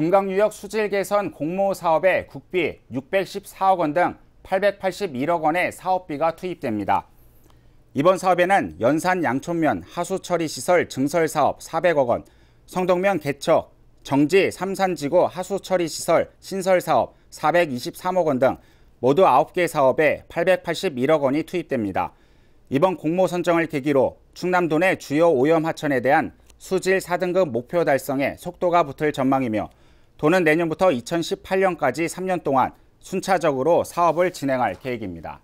금강유역 수질 개선 공모 사업에 국비 614억 원 등 881억 원의 사업비가 투입됩니다. 이번 사업에는 연산 양촌면 하수 처리 시설 증설 사업 400억 원, 성동면 개척, 정지 삼산지구 하수 처리 시설 신설 사업 423억 원 등 모두 9개 사업에 881억 원이 투입됩니다. 이번 공모 선정을 계기로 충남도 내 주요 오염 하천에 대한 수질 4등급 목표 달성에 속도가 붙을 전망이며 도는 내년부터 2018년까지 3년 동안 순차적으로 사업을 진행할 계획입니다.